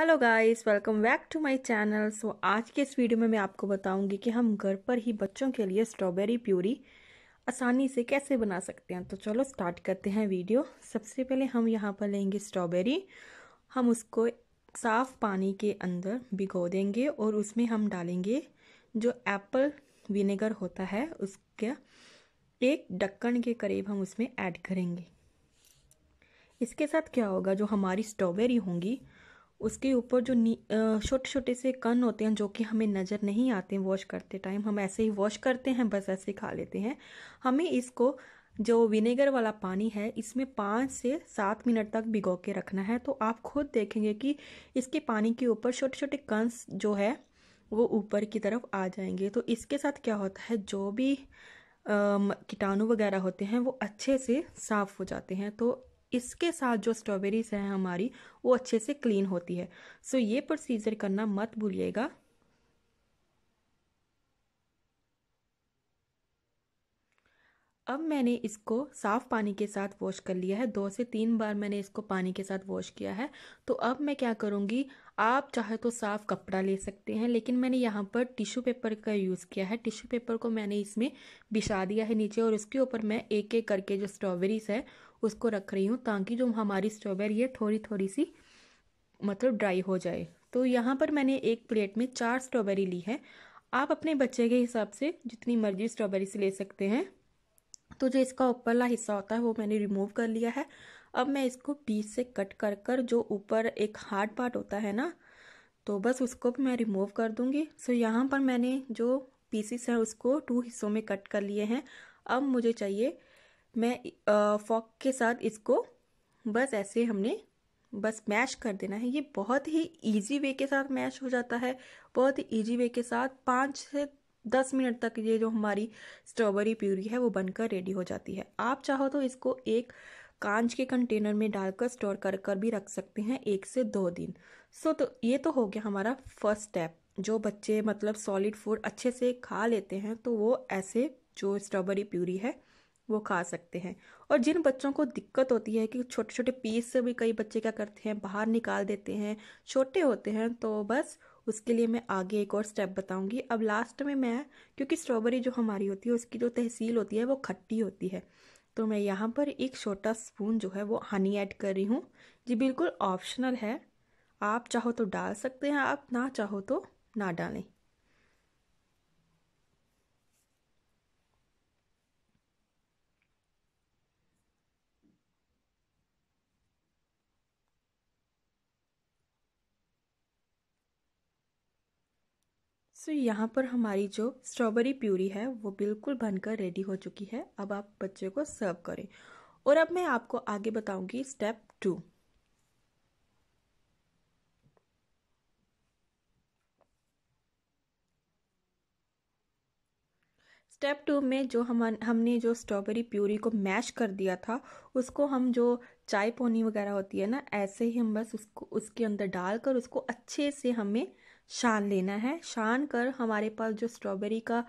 hello guys welcome back to my channel so आज के इस वीडियो में मैं आपको बताऊंगी कि हम घर पर ही बच्चों के लिए स्ट्रॉबेरी प्यूरी आसानी से कैसे बना सकते हैं तो चलो स्टार्ट करते हैं वीडियो सबसे पहले हम यहाँ पर लेंगे स्ट्रॉबेरी हम उसको साफ़ पानी के अंदर भिगो देंगे और उसमें हम डालेंगे जो एप्पल विनेगर होता है उसका एक ढक्कन के करीब हम उसमें ऐड करेंगे इसके साथ क्या होगा जो हमारी स्ट्रॉबेरी होंगी उसके ऊपर जो छोटे छोटे से कन होते हैं जो कि हमें नज़र नहीं आते हैं वॉश करते टाइम हम ऐसे ही वॉश करते हैं बस ऐसे खा लेते हैं हमें इसको जो विनेगर वाला पानी है इसमें पाँच से सात मिनट तक भिगो के रखना है तो आप खुद देखेंगे कि इसके पानी के ऊपर छोटे छोटे कंस जो है वो ऊपर की तरफ आ जाएंगे तो इसके साथ क्या होता है जो भी कीटाणु वगैरह होते हैं वो अच्छे से साफ़ हो जाते हैं तो इसके साथ जो स्ट्रॉबेरीज हैं हमारी वो अच्छे से क्लीन होती है सो ये प्रोसीजर करना मत भूलिएगा अब मैंने इसको साफ़ पानी के साथ वॉश कर लिया है दो से तीन बार मैंने इसको पानी के साथ वॉश किया है तो अब मैं क्या करूँगी आप चाहे तो साफ़ कपड़ा ले सकते हैं लेकिन मैंने यहाँ पर टिश्यू पेपर का यूज़ किया है टिश्यू पेपर को मैंने इसमें बिछा दिया है नीचे और उसके ऊपर मैं एक एक करके जो स्ट्रॉबेरीज है उसको रख रही हूँ ताकि जो हमारी स्ट्रॉबेरी है थोड़ी थोड़ी सी मतलब ड्राई हो जाए तो यहाँ पर मैंने एक प्लेट में चार स्ट्रॉबेरी ली है आप अपने बच्चे के हिसाब से जितनी मर्जी स्ट्रॉबेरी से ले सकते हैं तो जो इसका ऊपरला हिस्सा होता है वो मैंने रिमूव कर लिया है अब मैं इसको बीच से कट कर कर जो ऊपर एक हार्ड पार्ट होता है ना तो बस उसको भी मैं रिमूव कर दूँगी सो यहाँ पर मैंने जो पीसीस हैं उसको टू हिस्सों में कट कर लिए हैं अब मुझे चाहिए मैं फॉक के साथ इसको बस ऐसे हमने बस मैश कर देना है ये बहुत ही इजी वे के साथ मैश हो जाता है बहुत ही ईजी वे के साथ पाँच से 10 मिनट तक ये जो हमारी स्ट्रॉबेरी प्यूरी है वो बनकर रेडी हो जाती है आप चाहो तो इसको एक कांच के कंटेनर में डालकर स्टोर कर कर भी रख सकते हैं एक से दो दिन सो तो ये तो हो गया हमारा फर्स्ट स्टेप जो बच्चे मतलब सॉलिड फूड अच्छे से खा लेते हैं तो वो ऐसे जो स्ट्रॉबेरी प्यूरी है वो खा सकते हैं और जिन बच्चों को दिक्कत होती है कि छोटे छोटे पीस से भी कई बच्चे क्या करते हैं बाहर निकाल देते हैं छोटे होते हैं तो बस उसके लिए मैं आगे एक और स्टेप बताऊंगी अब लास्ट में मैं क्योंकि स्ट्रॉबेरी जो हमारी होती है उसकी जो तहसील होती है वो खट्टी होती है तो मैं यहाँ पर एक छोटा स्पून जो है वो हनी ऐड कर रही हूँ जी बिल्कुल ऑप्शनल है आप चाहो तो डाल सकते हैं आप ना चाहो तो ना डालें सो तो so, यहाँ पर हमारी जो स्ट्रॉबेरी प्यूरी है वो बिल्कुल बनकर रेडी हो चुकी है अब आप बच्चे को सर्व करें और अब मैं आपको आगे बताऊंगी स्टेप टू स्टेप टू में जो हम हमने जो स्ट्रॉबेरी प्यूरी को मैश कर दिया था उसको हम जो चाय पोनी वगैरह होती है ना ऐसे ही हम बस उसको उसके अंदर डालकर उसको अच्छे से हमें छान लेना है छान कर हमारे पास जो स्ट्रॉबेरी का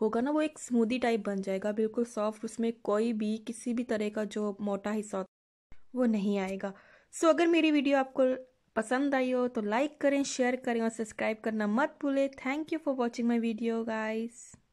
होगा ना वो एक स्मूदी टाइप बन जाएगा बिल्कुल सॉफ्ट उसमें कोई भी किसी भी तरह का जो मोटा हिस्सा वो नहीं आएगा सो अगर मेरी वीडियो आपको पसंद आई हो तो लाइक करें शेयर करें और सब्सक्राइब करना मत भूलें thank you for watching my video guys